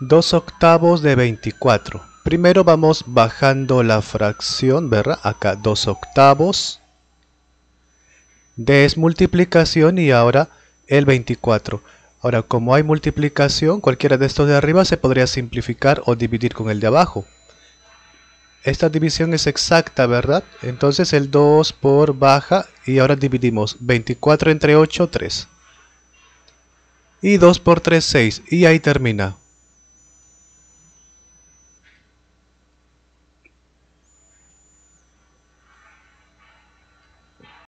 2 octavos de 24. Primero vamos bajando la fracción, ¿verdad? Acá 2 octavos. De y ahora el 24. Ahora, como hay multiplicación, cualquiera de estos de arriba se podría simplificar o dividir con el de abajo. Esta división es exacta, ¿verdad? Entonces el 2 por baja y ahora dividimos 24 entre 8, 3. Y 2 por 3, 6. Y ahí termina.